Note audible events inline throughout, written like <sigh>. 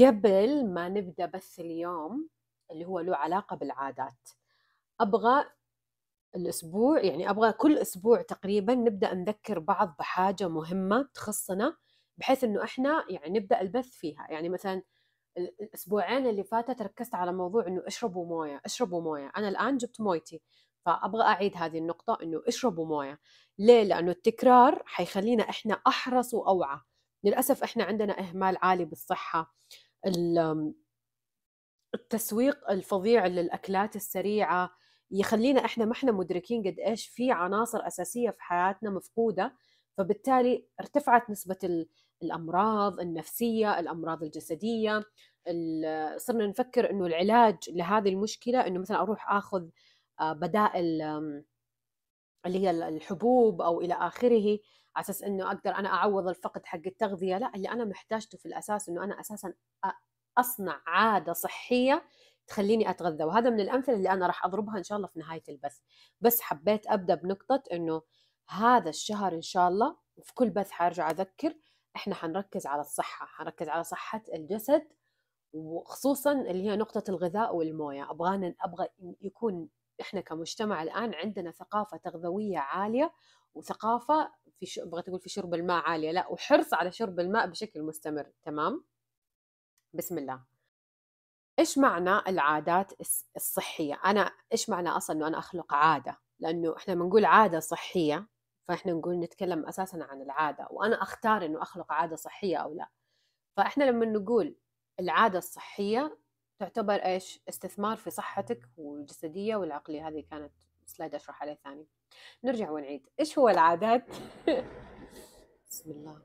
قبل ما نبدأ بث اليوم اللي هو له علاقة بالعادات أبغى الأسبوع يعني أبغى كل أسبوع تقريبا نبدأ نذكر بعض بحاجة مهمة تخصنا بحيث إنه إحنا يعني نبدأ البث فيها يعني مثلا الأسبوعين اللي فاتت ركزت على موضوع إنه اشربوا موية اشربوا موية أنا الآن جبت مويتي فابغى اعيد هذه النقطه انه اشربوا مويه ليه لانه التكرار حيخلينا احنا احرص واوعى للاسف احنا عندنا اهمال عالي بالصحه التسويق الفظيع للاكلات السريعه يخلينا احنا ما احنا مدركين قد ايش في عناصر اساسيه في حياتنا مفقوده فبالتالي ارتفعت نسبه الامراض النفسيه الامراض الجسديه صرنا نفكر انه العلاج لهذه المشكله انه مثلا اروح اخذ آه، بدائل اللي هي الحبوب او الى اخره على اساس انه اقدر انا اعوض الفقد حق التغذيه لا اللي انا محتاجته في الاساس انه انا اساسا اصنع عاده صحيه تخليني اتغذى وهذا من الامثله اللي انا راح اضربها ان شاء الله في نهايه البث بس حبيت ابدا بنقطه انه هذا الشهر ان شاء الله وفي كل بث حارجع اذكر احنا حنركز على الصحه حنركز على صحه الجسد وخصوصا اللي هي نقطه الغذاء والمويه ابغانا ابغى يكون احنا كمجتمع الان عندنا ثقافه تغذويه عاليه وثقافه في ش... بغيت اقول في شرب الماء عاليه لا وحرص على شرب الماء بشكل مستمر تمام بسم الله ايش معنى العادات الصحيه انا ايش معنى اصلا انه انا اخلق عاده لانه احنا بنقول عاده صحيه فاحنا نقول نتكلم اساسا عن العاده وانا اختار انه اخلق عاده صحيه او لا فاحنا لما نقول العاده الصحيه تعتبر ايش استثمار في صحتك والجسديه والعقليه هذه كانت السلايد اشرح عليه ثاني نرجع ونعيد ايش هو العادات <laughs> بسم الله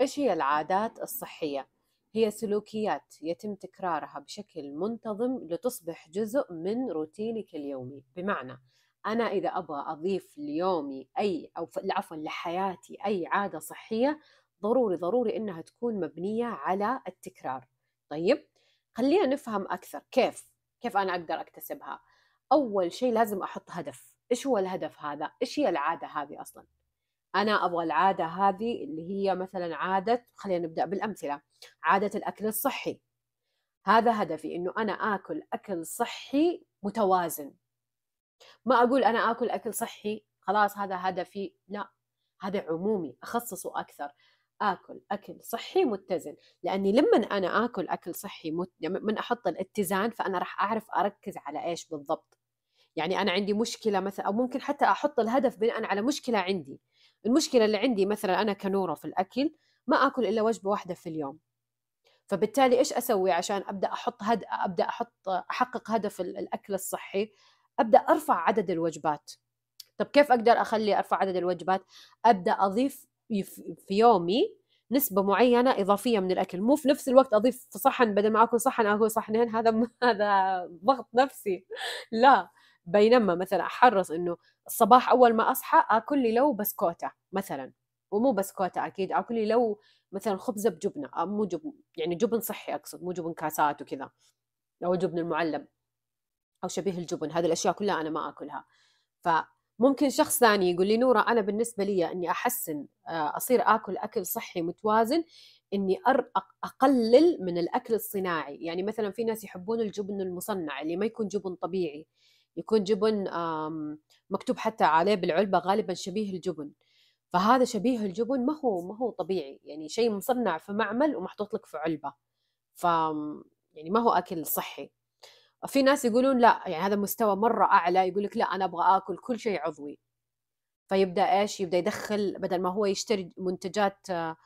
ايش هي العادات الصحيه هي سلوكيات يتم تكرارها بشكل منتظم لتصبح جزء من روتينك اليومي بمعنى أنا إذا أبغى أضيف ليومي أي أو عفوا لحياتي أي عادة صحية ضروري ضروري إنها تكون مبنية على التكرار طيب خلينا نفهم أكثر كيف كيف أنا أقدر أكتسبها اول شيء لازم احط هدف ايش هو الهدف هذا ايش هي العاده هذه اصلا انا ابغى العاده هذه اللي هي مثلا عاده خلينا نبدا بالامثله عاده الاكل الصحي هذا هدفي انه انا اكل اكل صحي متوازن ما اقول انا اكل اكل صحي خلاص هذا هدفي لا هذا عمومي اخصصه اكثر اكل اكل صحي متزن لاني لما انا اكل اكل صحي مت... يعني من احط الاتزان فانا راح اعرف اركز على ايش بالضبط يعني انا عندي مشكله مثلا او ممكن حتى احط الهدف بناء على مشكله عندي المشكله اللي عندي مثلا انا كنوره في الاكل ما اكل الا وجبه واحده في اليوم فبالتالي ايش اسوي عشان ابدا احط هد... ابدا احط احقق هدف الاكل الصحي ابدا ارفع عدد الوجبات طب كيف اقدر اخلي ارفع عدد الوجبات ابدا اضيف في يومي نسبة معينة إضافية من الأكل، مو في نفس الوقت أضيف في صحن بدل ما آكل صحن آكل صحنين هذا هذا ضغط نفسي، لا بينما مثلا احرص انه الصباح اول ما اصحى اكل لي لو بسكوته مثلا ومو بسكوته اكيد اكل لي لو مثلا خبزه بجبنه آه، مو جبن يعني جبن صحي اقصد مو جبن كاسات وكذا او الجبن المعلب او شبيه الجبن هذه الاشياء كلها انا ما اكلها فممكن شخص ثاني يقول لي نورة أنا بالنسبة لي أني أحسن آه، أصير أكل أكل صحي متوازن اني اقلل من الاكل الصناعي يعني مثلا في ناس يحبون الجبن المصنع اللي ما يكون جبن طبيعي يكون جبن مكتوب حتى عليه بالعلبة غالبا شبيه الجبن فهذا شبيه الجبن ما هو ما هو طبيعي يعني شيء مصنع في معمل ومحطوط لك في علبة ف يعني ما هو أكل صحي في ناس يقولون لا يعني هذا مستوى مرة أعلى يقول لك لا أنا أبغى آكل كل شيء عضوي فيبدا ايش يبدا يدخل بدل ما هو يشتري منتجات آه،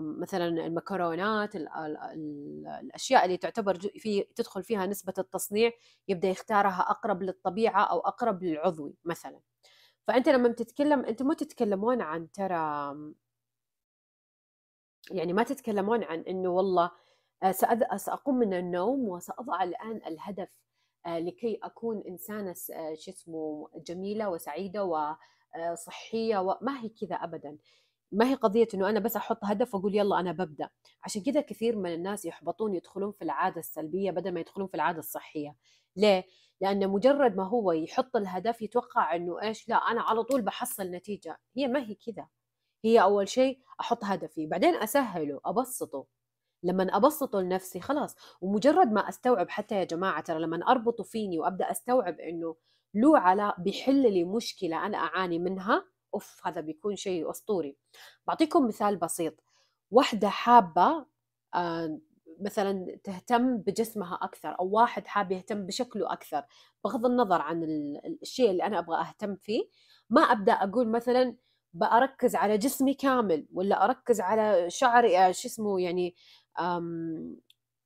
مثلا المكرونات الاشياء اللي تعتبر في تدخل فيها نسبه التصنيع يبدا يختارها اقرب للطبيعه او اقرب للعضوي مثلا فانت لما بتتكلم انتم مو تتكلمون عن ترى يعني ما تتكلمون عن انه والله آه، ساقوم من النوم وساضع الان الهدف آه، لكي اكون انسانه آه، شو اسمه جميله وسعيده وصحيه وما هي كذا ابدا ما هي قضية انه انا بس احط هدف واقول يلا انا ببدا، عشان كذا كثير من الناس يحبطون يدخلون في العادة السلبية بدل ما يدخلون في العادة الصحية، ليه؟ لأن مجرد ما هو يحط الهدف يتوقع انه ايش لا انا على طول بحصل نتيجة، هي ما هي كذا، هي أول شيء أحط هدفي، بعدين أسهله أبسطه، لما ابسطه لنفسي خلاص ومجرد ما استوعب حتى يا جماعه ترى لما اربطه فيني وابدا استوعب انه له على بيحل لي مشكله انا اعاني منها اوف هذا بيكون شيء اسطوري بعطيكم مثال بسيط واحده حابه آه، مثلا تهتم بجسمها اكثر او واحد حاب يهتم بشكله اكثر بغض النظر عن الشيء اللي انا ابغى اهتم فيه ما ابدا اقول مثلا باركز على جسمي كامل ولا اركز على شعري آه، شو اسمه يعني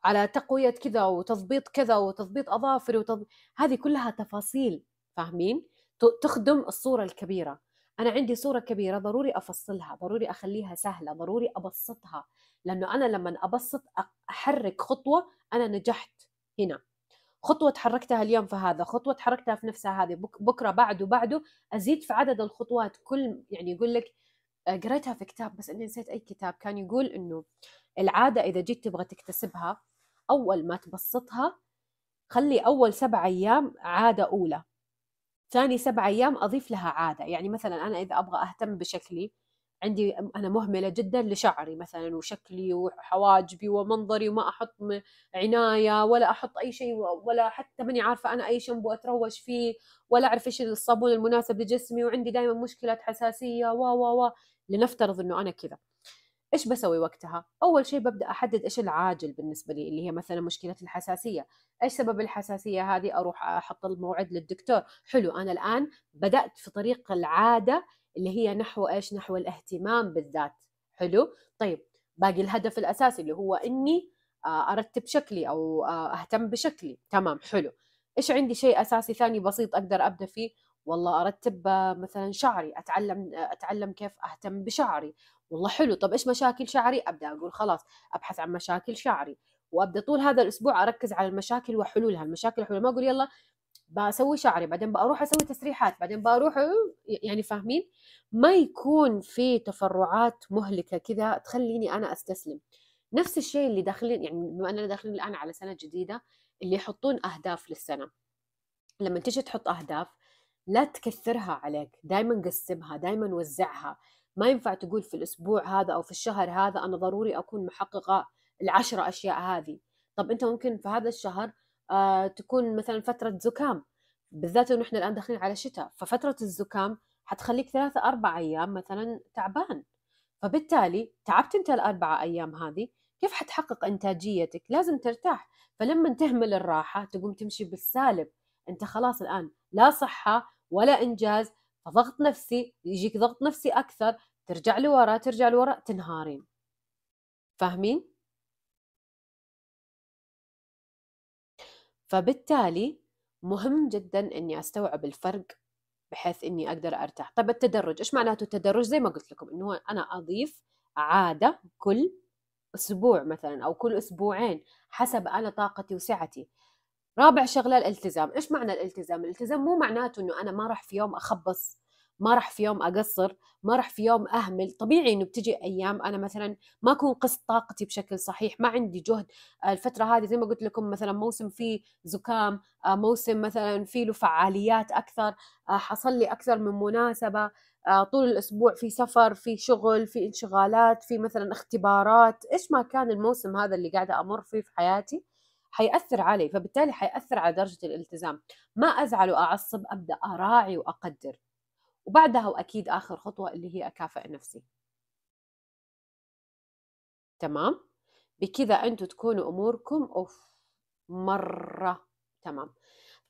على تقويه كذا وتضبيط كذا وتضبيط اظافري وتضبيط هذه كلها تفاصيل فاهمين تخدم الصوره الكبيره انا عندي صوره كبيره ضروري افصلها ضروري اخليها سهله ضروري ابسطها لانه انا لما ابسط احرك خطوه انا نجحت هنا خطوة تحركتها اليوم في هذا خطوة تحركتها في نفسها هذه بكرة بعده بعده أزيد في عدد الخطوات كل يعني يقول لك آه، قريتها في كتاب بس أني نسيت أي كتاب كان يقول أنه العادة إذا جيت تبغى تكتسبها أول ما تبسطها خلي أول سبع أيام عادة أولى ثاني سبع أيام أضيف لها عادة يعني مثلا أنا إذا أبغى أهتم بشكلي عندي أنا مهملة جدا لشعري مثلا وشكلي وحواجبي ومنظري وما أحط عناية ولا أحط أي شيء ولا حتى ماني عارفة أنا أي شامبو أتروش فيه ولا أعرف إيش الصابون المناسب لجسمي وعندي دائما مشكلة حساسية و و و لنفترض إنه أنا كذا ايش بسوي وقتها اول شيء ببدا احدد ايش العاجل بالنسبه لي اللي هي مثلا مشكله الحساسيه ايش سبب الحساسيه هذه اروح احط الموعد للدكتور حلو انا الان بدات في طريق العاده اللي هي نحو ايش نحو الاهتمام بالذات حلو طيب باقي الهدف الاساسي اللي هو اني آه، ارتب شكلي او آه، اهتم بشكلي تمام حلو ايش عندي شيء اساسي ثاني بسيط اقدر ابدا فيه والله ارتب آه، مثلا شعري اتعلم اتعلم كيف اهتم بشعري والله حلو طب ايش مشاكل شعري ابدا اقول خلاص ابحث عن مشاكل شعري وابدا طول هذا الاسبوع اركز على المشاكل وحلولها المشاكل وحلولها ما اقول يلا بسوي شعري بعدين بروح اسوي تسريحات بعدين بروح يعني فاهمين ما يكون في تفرعات مهلكه كذا تخليني انا استسلم نفس الشيء اللي داخلين يعني بما اننا داخلين الان على سنه جديده اللي يحطون اهداف للسنه لما تيجي تحط اهداف لا تكثرها عليك دائما قسمها دائما وزعها ما ينفع تقول في الاسبوع هذا او في الشهر هذا انا ضروري اكون محققه العشرة اشياء هذه طب انت ممكن في هذا الشهر آه، تكون مثلا فتره زكام بالذات انه احنا الان داخلين على شتاء ففتره الزكام حتخليك ثلاثة أربع أيام مثلا تعبان فبالتالي تعبت أنت الأربعة أيام هذه كيف حتحقق إنتاجيتك لازم ترتاح فلما تهمل الراحة تقوم تمشي بالسالب أنت خلاص الآن لا صحة ولا إنجاز فضغط نفسي يجيك ضغط نفسي اكثر ترجع لورا ترجع لورا تنهارين فاهمين فبالتالي مهم جدا اني استوعب الفرق بحيث اني اقدر ارتاح طب التدرج ايش معناته التدرج زي ما قلت لكم انه انا اضيف عاده كل اسبوع مثلا او كل اسبوعين حسب انا طاقتي وسعتي رابع شغله الالتزام ايش معنى الالتزام الالتزام مو معناته انه انا ما راح في يوم اخبص ما راح في يوم اقصر ما راح في يوم اهمل طبيعي انه بتجي ايام انا مثلا ما اكون قصت طاقتي بشكل صحيح ما عندي جهد الفتره هذه زي ما قلت لكم مثلا موسم فيه زكام آه، موسم مثلا فيه له فعاليات اكثر آه، حصل لي اكثر من مناسبه آه، طول الاسبوع في سفر في شغل في انشغالات في مثلا اختبارات ايش ما كان الموسم هذا اللي قاعده امر فيه في حياتي حيأثر علي فبالتالي حيأثر على درجة الالتزام ما أزعل وأعصب أبدأ أراعي وأقدر وبعدها وأكيد آخر خطوة اللي هي أكافئ نفسي تمام بكذا أنتوا تكونوا أموركم أوف مرة تمام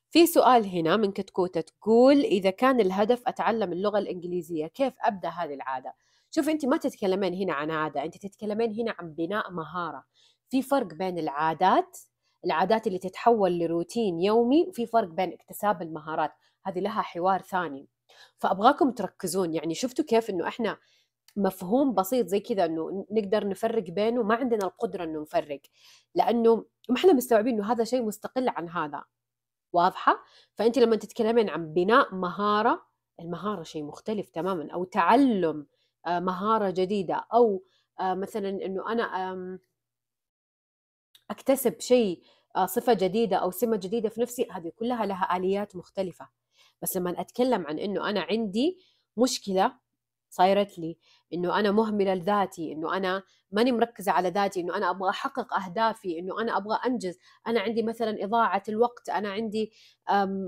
في سؤال هنا من كتكوتة تقول إذا كان الهدف أتعلم اللغة الإنجليزية كيف أبدأ هذه العادة؟ شوف أنت ما تتكلمين هنا عن عادة أنت تتكلمين هنا عن بناء مهارة في فرق بين العادات العادات اللي تتحول لروتين يومي في فرق بين اكتساب المهارات هذه لها حوار ثاني فابغاكم تركزون يعني شفتوا كيف انه احنا مفهوم بسيط زي كذا انه نقدر نفرق بينه ما عندنا القدره انه نفرق لانه ما احنا مستوعبين انه هذا شيء مستقل عن هذا واضحه فانت لما تتكلمين عن بناء مهاره المهاره شيء مختلف تماما او تعلم آه، مهاره جديده او آه، مثلا انه انا اكتسب شيء آه، صفه جديده او سمه جديده في نفسي هذه كلها لها اليات مختلفه بس لما اتكلم عن انه انا عندي مشكله صايرت لي انه انا مهمله لذاتي انه انا ماني مركزه على ذاتي انه انا ابغى احقق اهدافي انه انا ابغى انجز انا عندي مثلا اضاعه الوقت انا عندي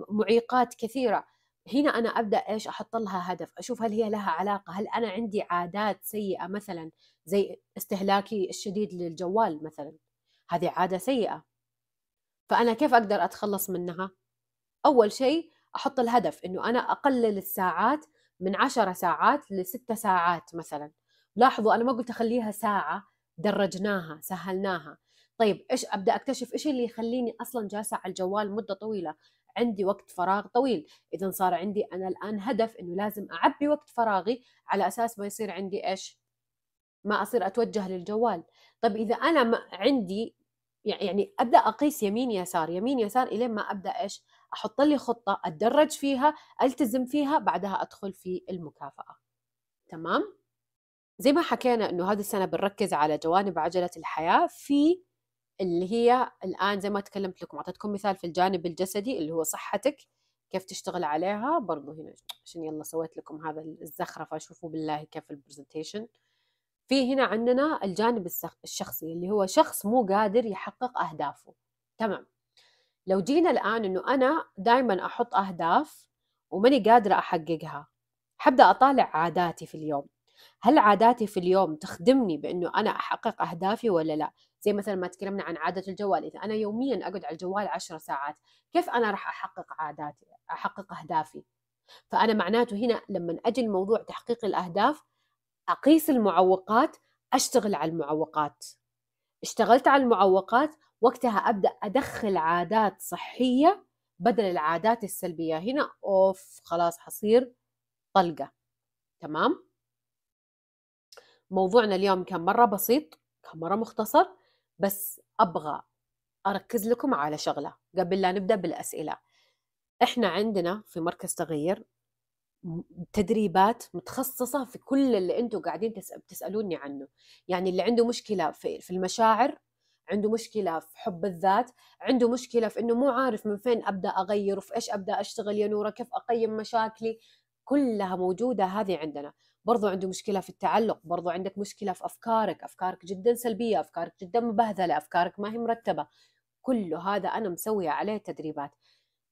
معيقات كثيره هنا انا ابدا ايش احط لها هدف اشوف هل هي لها علاقه هل انا عندي عادات سيئه مثلا زي استهلاكي الشديد للجوال مثلا هذه عادة سيئة فأنا كيف أقدر أتخلص منها؟ أول شيء أحط الهدف إنه أنا أقلل الساعات من عشرة ساعات لستة ساعات مثلا لاحظوا أنا ما قلت أخليها ساعة درجناها سهلناها طيب إيش أبدأ أكتشف إيش اللي يخليني أصلا جالسة على الجوال مدة طويلة عندي وقت فراغ طويل إذا صار عندي أنا الآن هدف إنه لازم أعبي وقت فراغي على أساس ما يصير عندي إيش ما اصير اتوجه للجوال طب اذا انا ما عندي يعني ابدا اقيس يمين يسار يمين يسار الين ما ابدا ايش احط لي خطه اتدرج فيها التزم فيها بعدها ادخل في المكافاه تمام زي ما حكينا انه هذه السنه بنركز على جوانب عجله الحياه في اللي هي الان زي ما تكلمت لكم اعطيتكم مثال في الجانب الجسدي اللي هو صحتك كيف تشتغل عليها برضو هنا عشان يلا سويت لكم هذا الزخرفه شوفوا بالله كيف البرزنتيشن في هنا عندنا الجانب الشخصي اللي هو شخص مو قادر يحقق أهدافه تمام لو جينا الآن إنه أنا دائما أحط أهداف وماني قادرة أحققها حبدأ أطالع عاداتي في اليوم هل عاداتي في اليوم تخدمني بانه انا احقق اهدافي ولا لا؟ زي مثلا ما تكلمنا عن عاده الجوال، اذا انا يوميا اقعد على الجوال 10 ساعات، كيف انا راح احقق عاداتي، احقق اهدافي؟ فانا معناته هنا لما اجي الموضوع تحقيق الاهداف أقيس المعوقات أشتغل على المعوقات اشتغلت على المعوقات وقتها أبدأ أدخل عادات صحية بدل العادات السلبية هنا أوف خلاص حصير طلقة تمام موضوعنا اليوم كان مرة بسيط كان مرة مختصر بس أبغى أركز لكم على شغلة قبل لا نبدأ بالأسئلة إحنا عندنا في مركز تغيير تدريبات متخصصة في كل اللي أنتم قاعدين تسألوني عنه يعني اللي عنده مشكلة في المشاعر عنده مشكله في حب الذات عنده مشكله في انه مو عارف من فين ابدا اغير وفي ايش ابدا اشتغل يا نوره كيف اقيم مشاكلي كلها موجوده هذه عندنا برضو عنده مشكله في التعلق برضو عندك مشكله في افكارك افكارك جدا سلبيه افكارك جدا مبهذله افكارك ما هي مرتبه كله هذا انا مسويه عليه تدريبات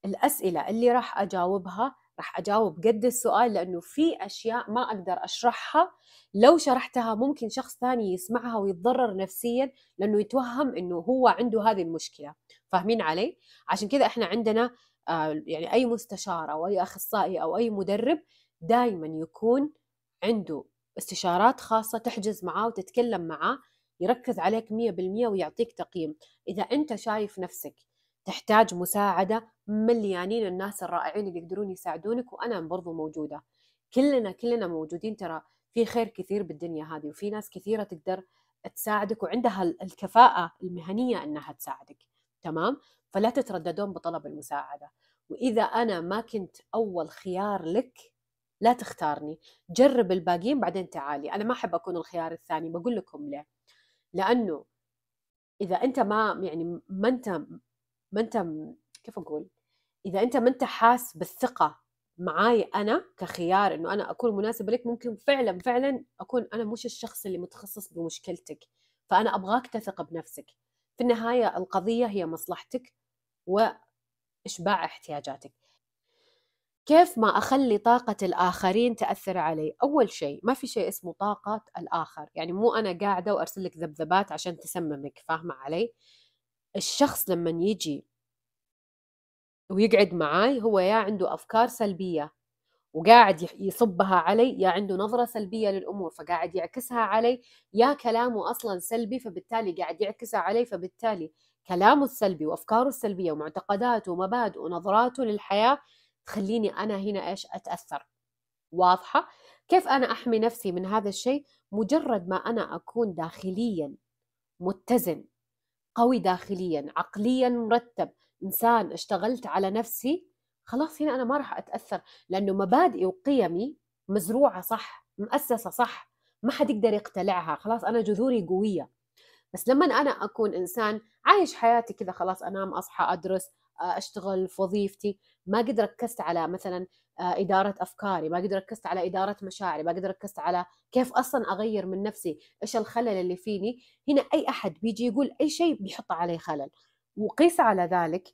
الاسئله اللي راح اجاوبها راح اجاوب قد السؤال لانه في اشياء ما اقدر اشرحها لو شرحتها ممكن شخص ثاني يسمعها ويتضرر نفسيا لانه يتوهم انه هو عنده هذه المشكله فاهمين علي عشان كذا احنا عندنا آه، يعني اي مستشار او اي اخصائي او اي مدرب دائما يكون عنده استشارات خاصة تحجز معاه وتتكلم معاه يركز عليك 100% ويعطيك تقييم إذا أنت شايف نفسك تحتاج مساعدة مليانين الناس الرائعين اللي يقدرون يساعدونك وأنا برضو موجودة كلنا كلنا موجودين ترى في خير كثير بالدنيا هذه وفي ناس كثيرة تقدر تساعدك وعندها الكفاءة المهنية أنها تساعدك تمام فلا تترددون بطلب المساعدة وإذا أنا ما كنت أول خيار لك لا تختارني جرب الباقيين بعدين تعالي أنا ما أحب أكون الخيار الثاني بقول لكم ليه لأنه إذا أنت ما يعني ما أنت ما انت كيف اقول اذا انت ما انت حاس بالثقه معاي انا كخيار انه انا اكون مناسبه لك ممكن فعلا فعلا اكون انا مش الشخص اللي متخصص بمشكلتك فانا ابغاك تثق بنفسك في النهايه القضيه هي مصلحتك واشباع احتياجاتك كيف ما اخلي طاقه الاخرين تاثر علي اول شيء ما في شيء اسمه طاقه الاخر يعني مو انا قاعده وارسل لك ذبذبات عشان تسممك فاهمه علي الشخص لما يجي ويقعد معاي هو يا عنده أفكار سلبية وقاعد يصبها علي يا عنده نظرة سلبية للأمور فقاعد يعكسها علي يا كلامه أصلا سلبي فبالتالي قاعد يعكسها علي فبالتالي كلامه السلبي وأفكاره السلبية ومعتقداته ومبادئه ونظراته للحياة تخليني أنا هنا إيش أتأثر واضحة كيف أنا أحمي نفسي من هذا الشيء مجرد ما أنا أكون داخليا متزن قوي داخليا عقليا مرتب انسان اشتغلت على نفسي خلاص هنا انا ما راح اتاثر لانه مبادئي وقيمي مزروعه صح مؤسسه صح ما حد يقدر يقتلعها خلاص انا جذوري قويه بس لما انا اكون انسان عايش حياتي كذا خلاص انام اصحى ادرس اشتغل في وظيفتي ما قد ركزت على مثلا آه، إدارة أفكاري ما قد ركزت على إدارة مشاعري ما قد ركزت على كيف أصلا أغير من نفسي إيش الخلل اللي فيني هنا أي أحد بيجي يقول أي شيء بيحط عليه خلل وقيس على ذلك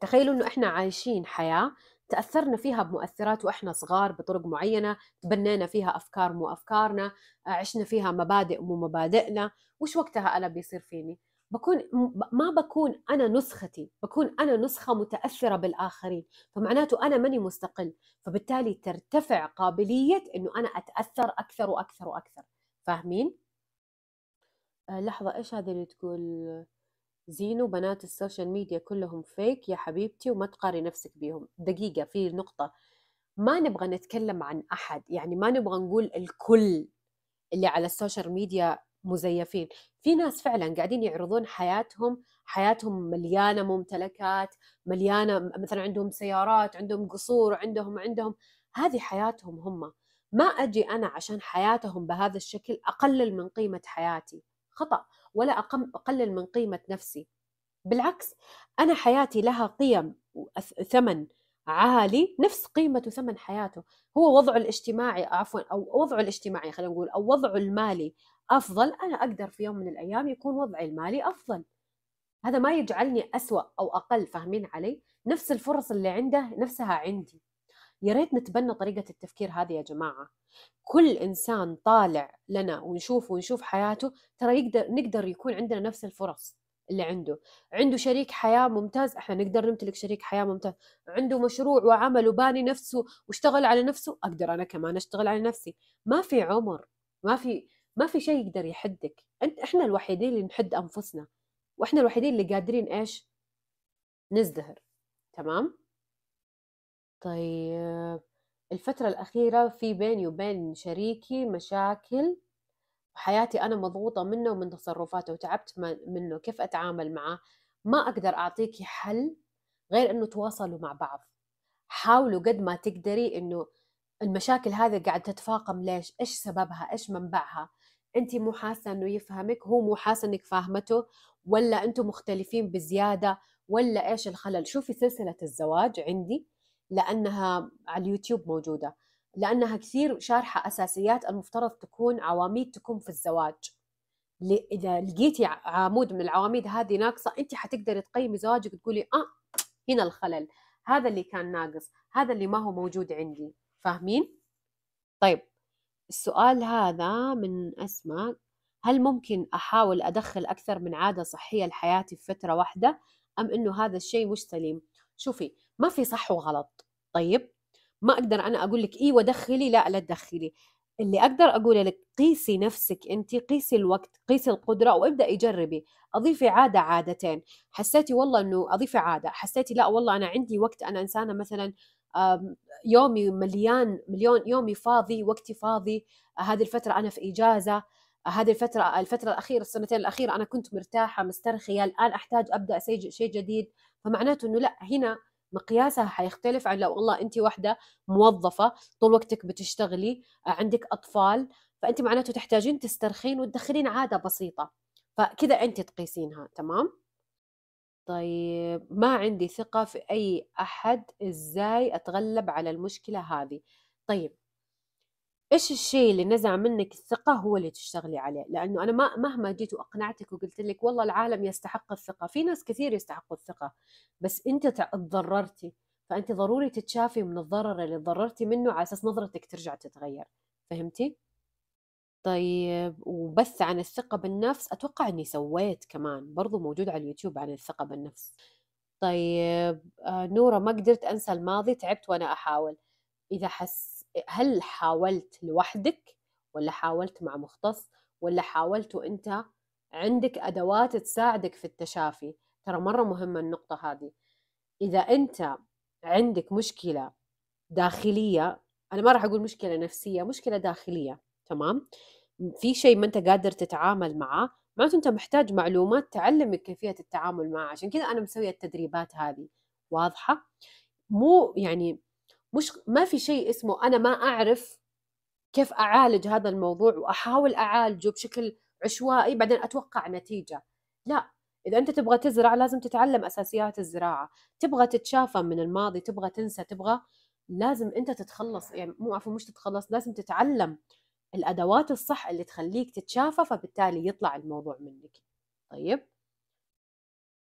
تخيلوا أنه إحنا عايشين حياة تأثرنا فيها بمؤثرات وإحنا صغار بطرق معينة تبنينا فيها أفكار مو أفكارنا عشنا فيها مبادئ مو مبادئنا وش وقتها أنا بيصير فيني بكون ما بكون انا نسختي بكون انا نسخه متاثره بالاخرين فمعناته انا ماني مستقل فبالتالي ترتفع قابليه انه انا اتاثر اكثر واكثر واكثر فاهمين آه، لحظه ايش هذا اللي تقول زينو بنات السوشيال ميديا كلهم فيك يا حبيبتي وما تقاري نفسك بيهم دقيقه في نقطه ما نبغى نتكلم عن احد يعني ما نبغى نقول الكل اللي على السوشيال ميديا مزيفين في ناس فعلا قاعدين يعرضون حياتهم حياتهم مليانه ممتلكات مليانه مثلا عندهم سيارات عندهم قصور عندهم عندهم هذه حياتهم هم ما اجي انا عشان حياتهم بهذا الشكل اقلل من قيمه حياتي خطا ولا اقلل من قيمه نفسي بالعكس انا حياتي لها قيم وثمن عالي نفس قيمة وثمن حياته هو وضعه الاجتماعي عفوا أو وضعه الاجتماعي خلينا نقول أو وضعه المالي افضل انا اقدر في يوم من الايام يكون وضعي المالي افضل هذا ما يجعلني اسوا او اقل فاهمين علي نفس الفرص اللي عنده نفسها عندي يا ريت نتبنى طريقة التفكير هذه يا جماعة كل إنسان طالع لنا ونشوف ونشوف حياته ترى يقدر نقدر يكون عندنا نفس الفرص اللي عنده عنده شريك حياة ممتاز احنا نقدر نمتلك شريك حياة ممتاز عنده مشروع وعمل وباني نفسه واشتغل على نفسه أقدر أنا كمان أشتغل على نفسي ما في عمر ما في ما في شيء يقدر يحدك انت احنا الوحيدين اللي نحد انفسنا واحنا الوحيدين اللي قادرين ايش نزدهر تمام طيب الفترة الأخيرة في بيني وبين شريكي مشاكل وحياتي أنا مضغوطة منه ومن تصرفاته وتعبت منه كيف أتعامل معه ما أقدر أعطيكي حل غير أنه تواصلوا مع بعض حاولوا قد ما تقدري أنه المشاكل هذه قاعد تتفاقم ليش ايش سببها ايش منبعها انت مو حاسه انه يفهمك هو مو حاسه انك فاهمته ولا انتم مختلفين بزياده ولا ايش الخلل شوفي سلسله الزواج عندي لانها على اليوتيوب موجوده لانها كثير شارحه اساسيات المفترض تكون عواميد تكون في الزواج اذا لقيتي عمود من العواميد هذه ناقصه انت حتقدري تقيمي زواجك وتقولي اه هنا الخلل هذا اللي كان ناقص هذا اللي ما هو موجود عندي فاهمين طيب السؤال هذا من أسماء هل ممكن أحاول أدخل أكثر من عادة صحية لحياتي في فترة واحدة أم إنه هذا الشيء مش سليم شوفي ما في صح وغلط طيب ما أقدر أنا أقول لك إيوه دخلي لا لا تدخلي اللي أقدر أقوله لك قيسي نفسك أنت قيسي الوقت قيسي القدرة وابدأي جربي أضيفي عادة عادتين حسيتي والله أنه أضيفي عادة حسيتي لا والله أنا عندي وقت أنا إنسانة مثلا يومي مليان مليون يومي فاضي وقتي فاضي آه، هذه الفترة أنا في إجازة آه، هذه الفترة آه، الفترة الأخيرة السنتين الأخيرة أنا كنت مرتاحة مسترخية الآن أحتاج أبدأ شيء جديد فمعناته أنه لا هنا مقياسها حيختلف عن لو والله انت واحده موظفه طول وقتك بتشتغلي عندك اطفال فانت معناته تحتاجين تسترخين وتدخلين عاده بسيطه فكذا انت تقيسينها تمام طيب ما عندي ثقة في أي أحد إزاي أتغلب على المشكلة هذه طيب ايش الشيء اللي نزع منك الثقه هو اللي تشتغلي عليه لانه انا ما مهما جيت واقنعتك وقلت لك والله العالم يستحق الثقه في ناس كثير يستحقوا الثقه بس انت تضررتي فانت ضروري تتشافي من الضرر اللي تضررتي منه على اساس نظرتك ترجع تتغير فهمتي طيب وبث عن الثقة بالنفس أتوقع إني سويت كمان برضو موجود على اليوتيوب عن الثقة بالنفس طيب آه، نورة ما قدرت أنسى الماضي تعبت وأنا أحاول إذا حس هل حاولت لوحدك ولا حاولت مع مختص ولا حاولت وأنت عندك أدوات تساعدك في التشافي ترى مرة مهمة النقطة هذه إذا أنت عندك مشكلة داخلية أنا ما راح أقول مشكلة نفسية مشكلة داخلية تمام في شيء ما انت قادر تتعامل معه معناته انت محتاج معلومات تعلمك كيفيه التعامل معه عشان كذا انا مسويه التدريبات هذه واضحه مو يعني مش ما في شيء اسمه انا ما اعرف كيف اعالج هذا الموضوع واحاول اعالجه بشكل عشوائي بعدين اتوقع نتيجه لا اذا انت تبغى تزرع لازم تتعلم اساسيات الزراعه تبغى تتشافى من الماضي تبغى تنسى تبغى لازم انت تتخلص يعني مو عفوا مش تتخلص لازم تتعلم الادوات الصح اللي تخليك تتشافى فبالتالي يطلع الموضوع منك طيب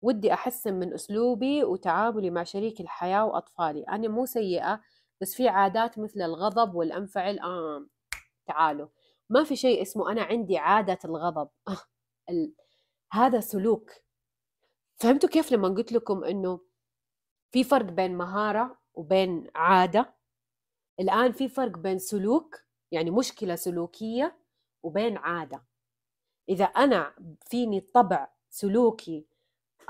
ودي احسن من اسلوبي وتعاملي مع شريك الحياه واطفالي انا مو سيئه بس في عادات مثل الغضب والانفعل آه تعالوا ما في شيء اسمه انا عندي عاده الغضب آه ال... هذا سلوك فهمتوا كيف لما قلت لكم انه في فرق بين مهاره وبين عاده الان في فرق بين سلوك يعني مشكلة سلوكية وبين عادة إذا أنا فيني طبع سلوكي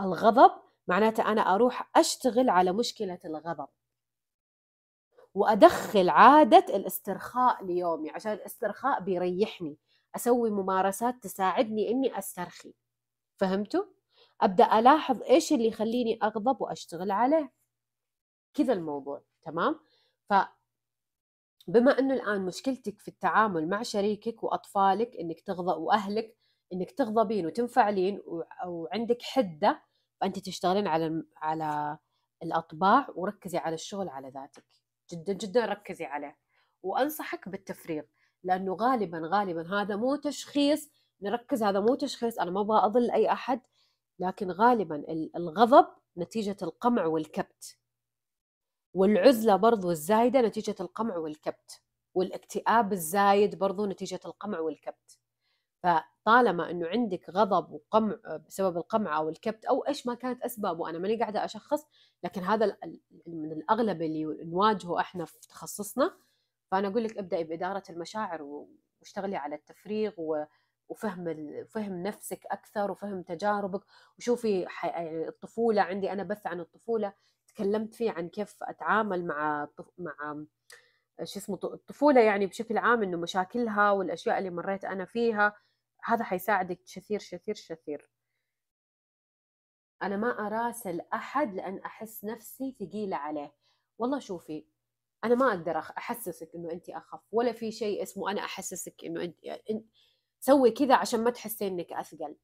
الغضب معناته أنا أروح أشتغل على مشكلة الغضب وأدخل عادة الاسترخاء ليومي عشان الاسترخاء بيريحني أسوي ممارسات تساعدني إني أسترخي فهمتوا؟ أبدأ ألاحظ إيش اللي يخليني أغضب وأشتغل عليه كذا الموضوع تمام؟ ف بما انه الان مشكلتك في التعامل مع شريكك واطفالك انك تغضب واهلك انك تغضبين وتنفعلين وعندك حده فانت تشتغلين على على الاطباع وركزي على الشغل على ذاتك جدا جدا ركزي عليه وانصحك بالتفريغ لانه غالبا غالبا هذا مو تشخيص نركز هذا مو تشخيص انا ما ابغى اضل اي احد لكن غالبا الغضب نتيجه القمع والكبت والعزلة برضو الزايدة نتيجة القمع والكبت والاكتئاب الزايد برضو نتيجة القمع والكبت فطالما انه عندك غضب وقمع بسبب القمع او الكبت او ايش ما كانت اسبابه انا ماني قاعده اشخص لكن هذا من الاغلب اللي نواجهه احنا في تخصصنا فانا اقول لك ابداي باداره المشاعر واشتغلي على التفريغ وفهم فهم نفسك اكثر وفهم تجاربك وشوفي يعني الطفوله عندي انا بث عن الطفوله تكلمت فيه عن كيف اتعامل مع مع شو اسمه الطفوله يعني بشكل عام انه مشاكلها والاشياء اللي مريت انا فيها هذا حيساعدك كثير كثير كثير انا ما اراسل احد لان احس نفسي ثقيله عليه والله شوفي انا ما اقدر احسسك انه انت اخف ولا في شيء اسمه انا احسسك انه انت سوي كذا عشان ما تحسين انك اثقل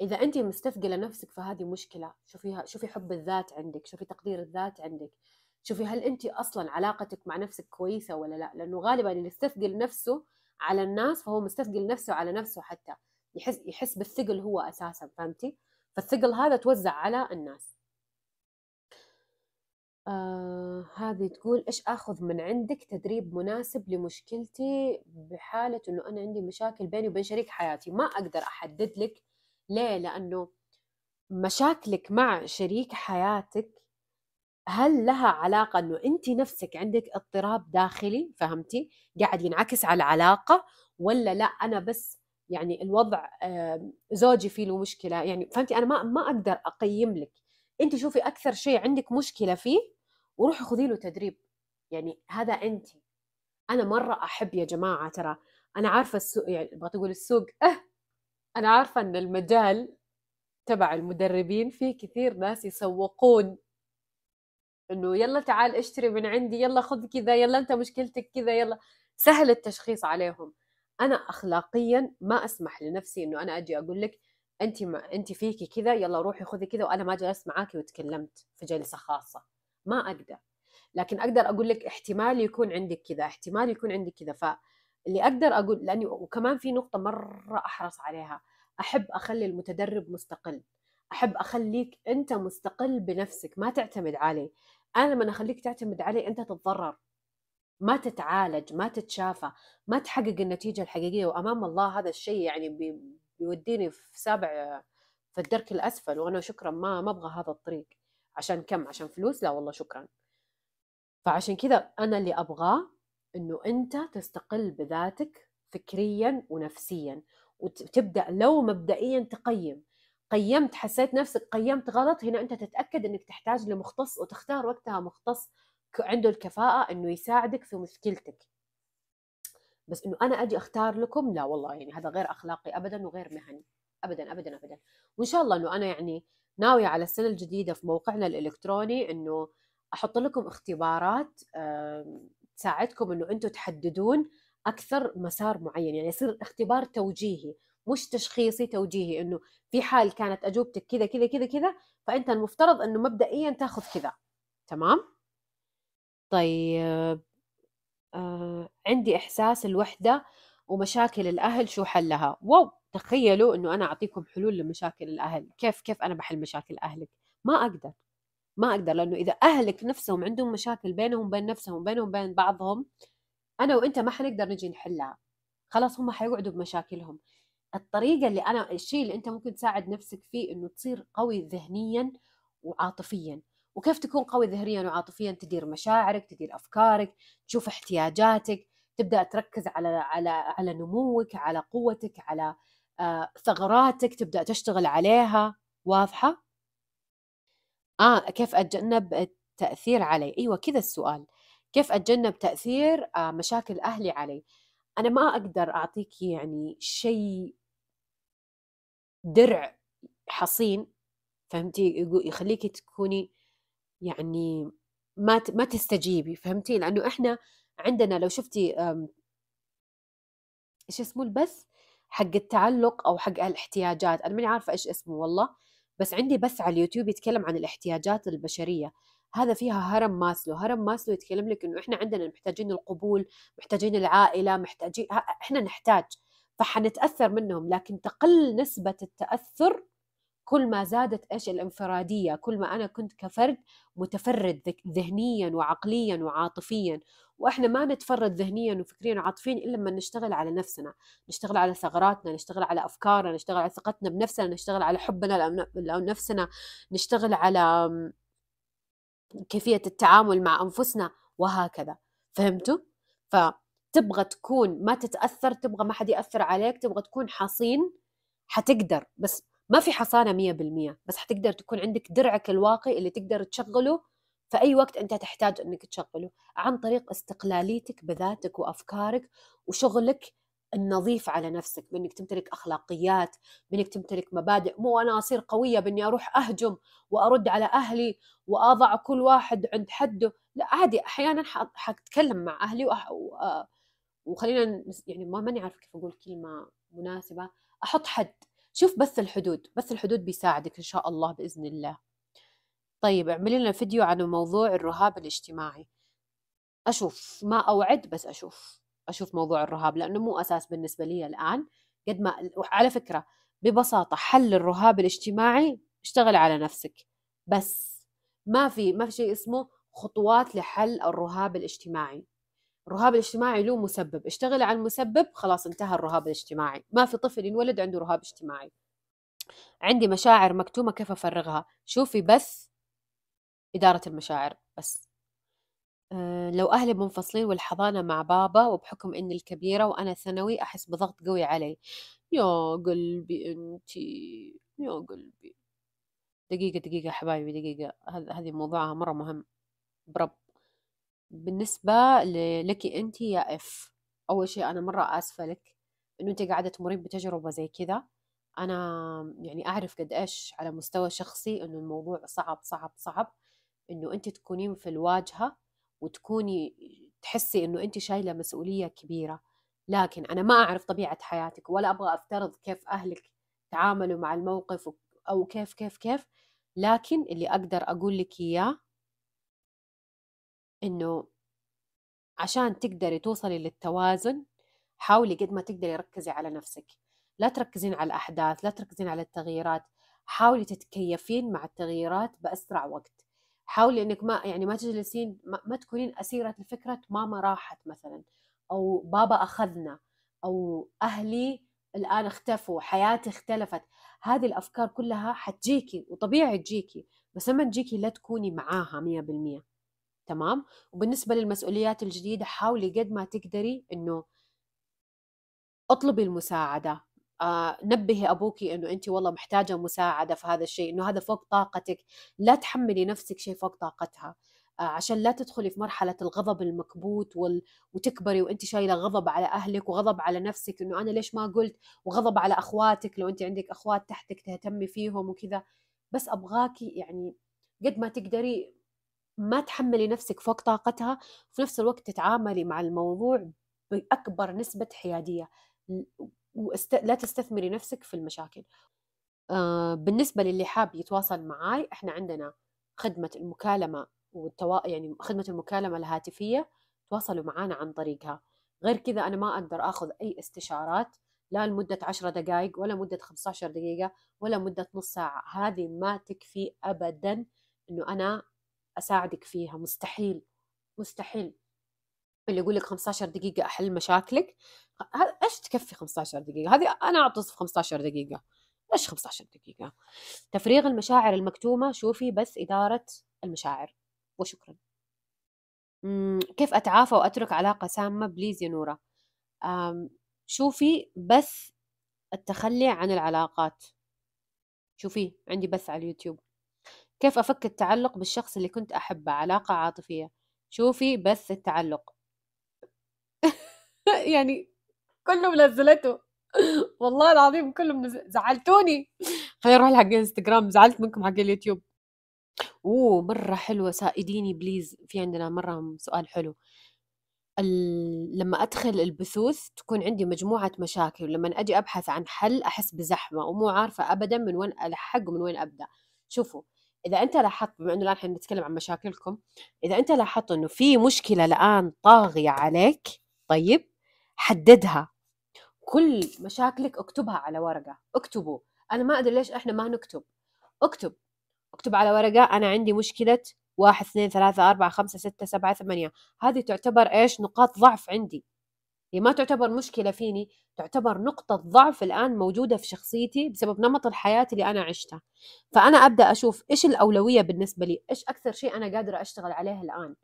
اذا انت مستثقله نفسك فهذه مشكله شوفيها شوفي حب الذات عندك شوفي تقدير الذات عندك شوفي هل انت اصلا علاقتك مع نفسك كويسه ولا لا لانه غالبا اللي يستثقل نفسه على الناس فهو مستثقل نفسه على نفسه حتى يحس يحس بالثقل هو اساسا فهمتي فالثقل هذا توزع على الناس آه هذه تقول ايش اخذ من عندك تدريب مناسب لمشكلتي بحاله انه انا عندي مشاكل بيني وبين شريك حياتي ما اقدر احدد لك ليه لانه مشاكلك مع شريك حياتك هل لها علاقة أنه أنت نفسك عندك اضطراب داخلي فهمتي قاعد ينعكس على العلاقة ولا لا أنا بس يعني الوضع زوجي فيه له مشكلة يعني فهمتي أنا ما ما أقدر أقيم لك أنت شوفي أكثر شيء عندك مشكلة فيه وروحي خذي له تدريب يعني هذا أنت أنا مرة أحب يا جماعة ترى أنا عارفة السوق يعني بغيت أقول السوق أه انا عارفه ان المجال تبع المدربين في كثير ناس يسوقون انه يلا تعال اشتري من عندي يلا خذ كذا يلا انت مشكلتك كذا يلا سهل التشخيص عليهم انا اخلاقيا ما اسمح لنفسي انه انا اجي اقول لك انت ما انت فيكي كذا يلا روحي خذي كذا وانا ما جلست معاكي وتكلمت في جلسه خاصه ما اقدر لكن اقدر اقول لك احتمال يكون عندك كذا احتمال يكون عندك كذا ف اللي اقدر اقول لاني وكمان في نقطه مره احرص عليها احب اخلي المتدرب مستقل احب اخليك انت مستقل بنفسك ما تعتمد علي انا لما اخليك تعتمد علي انت تتضرر ما تتعالج ما تتشافى ما تحقق النتيجه الحقيقيه وامام الله هذا الشيء يعني بيوديني في سابع في الدرك الاسفل وانا شكرا ما ما ابغى هذا الطريق عشان كم عشان فلوس لا والله شكرا فعشان كذا انا اللي ابغاه انه انت تستقل بذاتك فكريا ونفسيا وتبدا لو مبدئيا تقيم قيمت حسيت نفسك قيمت غلط هنا انت تتاكد انك تحتاج لمختص وتختار وقتها مختص عنده الكفاءه انه يساعدك في مشكلتك بس انه انا اجي اختار لكم لا والله يعني هذا غير اخلاقي ابدا وغير مهني ابدا ابدا ابدا وان شاء الله انه انا يعني ناويه على السنه الجديده في موقعنا الالكتروني انه احط لكم اختبارات تساعدكم انه انتم تحددون اكثر مسار معين يعني يصير اختبار توجيهي مش تشخيصي توجيهي انه في حال كانت اجوبتك كذا كذا كذا كذا فانت المفترض انه مبدئيا تاخذ كذا تمام طيب آه عندي احساس الوحده ومشاكل الاهل شو حلها واو تخيلوا انه انا اعطيكم حلول لمشاكل الاهل كيف كيف انا بحل مشاكل اهلك ما اقدر ما اقدر لانه اذا اهلك نفسهم عندهم مشاكل بينهم بين نفسهم بينهم بين بعضهم انا وانت ما حنقدر نجي نحلها خلاص هم حيقعدوا بمشاكلهم الطريقة اللي أنا الشيء اللي أنت ممكن تساعد نفسك فيه إنه تصير قوي ذهنيا وعاطفيا وكيف تكون قوي ذهنيا وعاطفيا تدير مشاعرك تدير أفكارك تشوف احتياجاتك تبدأ تركز على على على نموك على قوتك على آه، ثغراتك تبدأ تشتغل عليها واضحة اه كيف اتجنب التاثير علي ايوه كذا السؤال كيف اتجنب تاثير آه، مشاكل اهلي علي انا ما اقدر اعطيك يعني شيء درع حصين فهمتي يخليك تكوني يعني ما ما تستجيبي فهمتي لانه احنا عندنا لو شفتي ايش اسمه البث حق التعلق او حق الاحتياجات انا ماني عارفه ايش اسمه والله بس عندي بس على اليوتيوب يتكلم عن الاحتياجات البشريه هذا فيها هرم ماسلو هرم ماسلو يتكلم لك انه احنا عندنا محتاجين القبول محتاجين العائله محتاجين احنا نحتاج فحنتاثر منهم لكن تقل نسبه التاثر كل ما زادت ايش الانفراديه كل ما انا كنت كفرد متفرد ذهنيا وعقليا وعاطفيا واحنا ما نتفرد ذهنيا وفكريا وعاطفيا الا لما نشتغل على نفسنا نشتغل على ثغراتنا نشتغل على افكارنا نشتغل على ثقتنا بنفسنا نشتغل على حبنا لنفسنا نشتغل على كيفيه التعامل مع انفسنا وهكذا فهمتوا فتبغى تكون ما تتاثر تبغى ما حد ياثر عليك تبغى تكون حصين حتقدر بس ما في حصانه 100% بس حتقدر تكون عندك درعك الواقي اللي تقدر تشغله في اي وقت انت تحتاج انك تشغله عن طريق استقلاليتك بذاتك وافكارك وشغلك النظيف على نفسك بانك تمتلك اخلاقيات بانك تمتلك مبادئ مو انا اصير قويه باني اروح اهجم وارد على اهلي واضع كل واحد عند حده لا عادي احيانا حتكلم مع اهلي وأح... آه، وخلينا يعني ما ماني عارفه كيف اقول كلمه مناسبه احط حد شوف بس الحدود بس الحدود بيساعدك إن شاء الله بإذن الله طيب اعملي لنا فيديو عن موضوع الرهاب الاجتماعي أشوف ما أوعد بس أشوف أشوف موضوع الرهاب لأنه مو أساس بالنسبة لي الآن قد ما على فكرة ببساطة حل الرهاب الاجتماعي اشتغل على نفسك بس ما في ما في شيء اسمه خطوات لحل الرهاب الاجتماعي الرهاب الاجتماعي له مسبب اشتغل على المسبب خلاص انتهى الرهاب الاجتماعي ما في طفل ينولد عنده رهاب اجتماعي عندي مشاعر مكتومة كيف أفرغها شوفي بس إدارة المشاعر بس أه لو أهلي منفصلين والحضانة مع بابا وبحكم إني الكبيرة وأنا ثانوي أحس بضغط قوي علي يا قلبي أنتي يا قلبي دقيقة دقيقة حبايبي دقيقة هذه موضوعها مرة مهم برب بالنسبة لك أنت يا إف أول شيء أنا مرة آسفة لك إنه أنت قاعدة تمرين بتجربة زي كذا أنا يعني أعرف قد إيش على مستوى شخصي إنه الموضوع صعب صعب صعب إنه أنت تكونين في الواجهة وتكوني تحسي إنه أنت شايلة مسؤولية كبيرة لكن أنا ما أعرف طبيعة حياتك ولا أبغى أفترض كيف أهلك تعاملوا مع الموقف أو كيف كيف كيف لكن اللي أقدر أقول لك إياه إنه عشان تقدري توصلي للتوازن حاولي قد ما تقدري ركزي على نفسك لا تركزين على الأحداث لا تركزين على التغييرات حاولي تتكيفين مع التغييرات بأسرع وقت حاولي انك ما يعني ما تجلسين ما, ما تكونين اسيره لفكره ماما راحت مثلا او بابا اخذنا او اهلي الان اختفوا حياتي اختلفت هذه الافكار كلها حتجيكي وطبيعي تجيكي بس لما تجيكي لا تكوني معاها 100% تمام وبالنسبه للمسؤوليات الجديده حاولي قد ما تقدري انه اطلبي المساعده آه نبهي ابوكي انه انت والله محتاجه مساعده في هذا الشيء انه هذا فوق طاقتك لا تحملي نفسك شيء فوق طاقتها آه عشان لا تدخلي في مرحله الغضب المكبوت وال... وتكبري وانت شايله غضب على اهلك وغضب على نفسك انه انا ليش ما قلت وغضب على اخواتك لو انت عندك اخوات تحتك تهتمي فيهم وكذا بس ابغاكي يعني قد ما تقدري ما تحملي نفسك فوق طاقتها وفي نفس الوقت تتعاملي مع الموضوع باكبر نسبه حياديه لا تستثمري نفسك في المشاكل آه، بالنسبه للي حاب يتواصل معاي احنا عندنا خدمه المكالمه والتوا... يعني خدمه المكالمه الهاتفيه تواصلوا معنا عن طريقها غير كذا انا ما اقدر اخذ اي استشارات لا لمدة عشرة دقائق ولا مدة 15 دقيقة ولا مدة نص ساعة هذه ما تكفي أبدا أنه أنا اساعدك فيها مستحيل مستحيل اللي يقول لك 15 دقيقة أحل مشاكلك إيش تكفي 15 دقيقة؟ هذه أنا أتصف 15 دقيقة إيش 15 دقيقة؟ تفريغ المشاعر المكتومة شوفي بس إدارة المشاعر وشكرا كيف أتعافى وأترك علاقة سامة بليز يا نورة شوفي بس التخلي عن العلاقات شوفي عندي بث على اليوتيوب كيف أفك التعلق بالشخص اللي كنت أحبه علاقة عاطفية شوفي بث التعلق <laughs> يعني كله منزلته <laughs> والله العظيم كله منزل... زعلتوني خليني اروح حق انستغرام زعلت منكم حق اليوتيوب اوه مره حلوه سائديني بليز في عندنا مره سؤال حلو ال... لما ادخل البثوث تكون عندي مجموعه مشاكل ولما اجي ابحث عن حل احس بزحمه ومو عارفه ابدا من وين الحق ومن وين ابدا شوفوا اذا انت لاحظت بما انه الان احنا نتكلم عن مشاكلكم اذا انت لاحظت انه في مشكله الان طاغيه عليك طيب حددها كل مشاكلك اكتبها على ورقه اكتبوا انا ما ادري ليش احنا ما نكتب اكتب اكتب على ورقه انا عندي مشكله واحد اثنين ثلاثة أربعة خمسة ستة سبعة ثمانية هذه تعتبر إيش نقاط ضعف عندي هي يعني ما تعتبر مشكله فيني تعتبر نقطه ضعف الان موجوده في شخصيتي بسبب نمط الحياه اللي انا عشته فانا ابدا اشوف ايش الاولويه بالنسبه لي ايش اكثر شيء انا قادره اشتغل عليه الان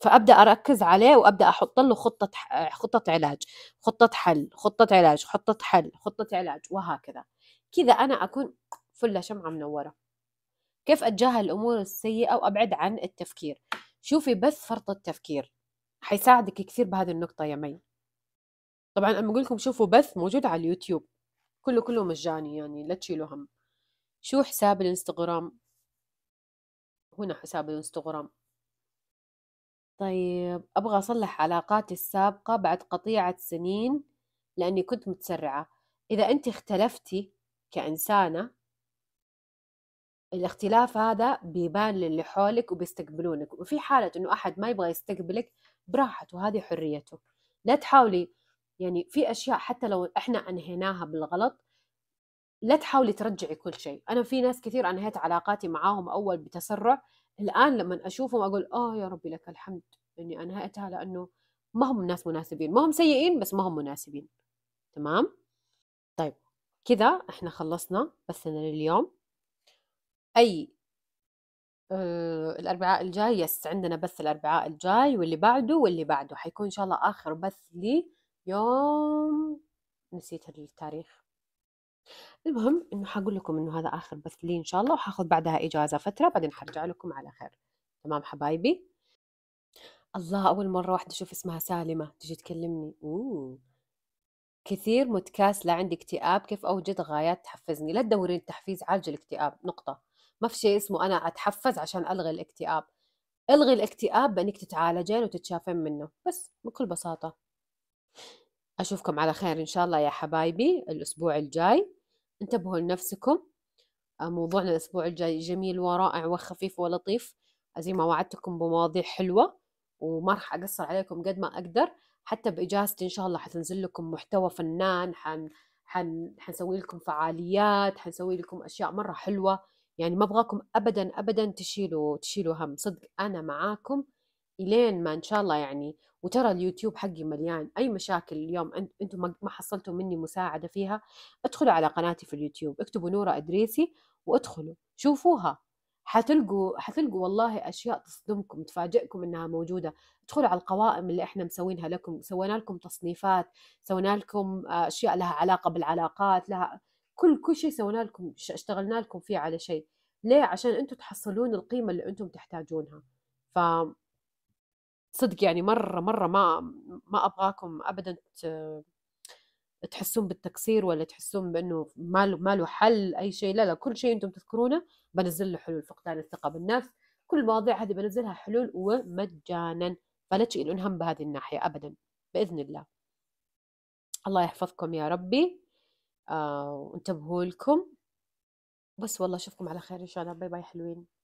فابدا اركز عليه وابدا احط له خطه خطه علاج خطه حل خطه علاج خطه حل خطه علاج وهكذا كذا انا اكون فله شمعه منوره كيف اتجاهل الامور السيئه وابعد عن التفكير شوفي بس فرط التفكير حيساعدك كثير بهذه النقطه يا مي طبعا أنا بقول لكم شوفوا بث موجود على اليوتيوب كله كله مجاني يعني لا تشيلوا هم شو حساب الانستغرام هنا حساب الانستغرام طيب أبغى أصلح علاقاتي السابقة بعد قطيعة سنين لأني كنت متسرعة إذا أنت اختلفتي كإنسانة الاختلاف هذا بيبان للي حولك وبيستقبلونك وفي حالة إنه أحد ما يبغى يستقبلك براحته وهذه حريته لا تحاولي يعني في اشياء حتى لو احنا انهيناها بالغلط لا تحاولي ترجعي كل شيء انا في ناس كثير انهيت علاقاتي معاهم اول بتسرع الان لما اشوفهم اقول اه يا ربي لك الحمد اني انهيتها لانه ما هم ناس مناسبين ما هم سيئين بس ما هم مناسبين تمام طيب كذا احنا خلصنا بثنا لليوم اي آه الاربعاء الجاي يس عندنا بث الاربعاء الجاي واللي بعده واللي بعده حيكون ان شاء الله اخر بث لي يوم نسيت هذا التاريخ المهم انه حقول لكم انه هذا اخر بث لي ان شاء الله وحاخذ بعدها اجازه فتره بعدين حرجع لكم على خير تمام حبايبي الله اول مره واحده اشوف اسمها سالمه تجي تكلمني اوه كثير متكاسلة عندي اكتئاب كيف أوجد غايات تحفزني لا تدورين التحفيز عالج الاكتئاب نقطة ما في شيء اسمه أنا أتحفز عشان ألغي الاكتئاب الغي الاكتئاب بأنك تتعالجين وتتشافين منه بس بكل بساطة أشوفكم على خير إن شاء الله يا حبايبي الأسبوع الجاي انتبهوا لنفسكم آه، موضوعنا الأسبوع الجاي جميل ورائع وخفيف ولطيف زي ما وعدتكم بمواضيع حلوة وما راح أقصر عليكم قد ما أقدر حتى بإجازتي إن شاء الله حتنزل لكم محتوى فنان حن حن حنسوي لكم فعاليات حنسوي لكم أشياء مرة حلوة يعني ما أبغاكم أبدا أبدا تشيلوا تشيلوا هم صدق أنا معاكم الين ما ان شاء الله يعني وترى اليوتيوب حقي مليان اي مشاكل اليوم انتم ما حصلتوا مني مساعده فيها ادخلوا على قناتي في اليوتيوب اكتبوا نوره ادريسي وادخلوا شوفوها حتلقوا حتلقوا والله اشياء تصدمكم تفاجئكم انها موجوده ادخلوا على القوائم اللي احنا مسوينها لكم سوينا لكم تصنيفات سوينا لكم اشياء لها علاقه بالعلاقات لها كل كل شيء سوينا لكم اشتغلنا لكم فيه على شيء ليه عشان انتم تحصلون القيمه اللي انتم تحتاجونها ف صدق يعني مره مره ما ما ابغاكم ابدا تحسون بالتقصير ولا تحسون بانه ما له ما له حل اي شيء لا لا كل شيء انتم تذكرونه بنزل له حلول فقدان الثقه بالنفس كل مواضيع هذه بنزلها حلول ومجانا فلا تشيلون هم بهذه الناحيه ابدا باذن الله الله يحفظكم يا ربي آه وانتبهوا لكم بس والله اشوفكم على خير ان شاء الله باي باي حلوين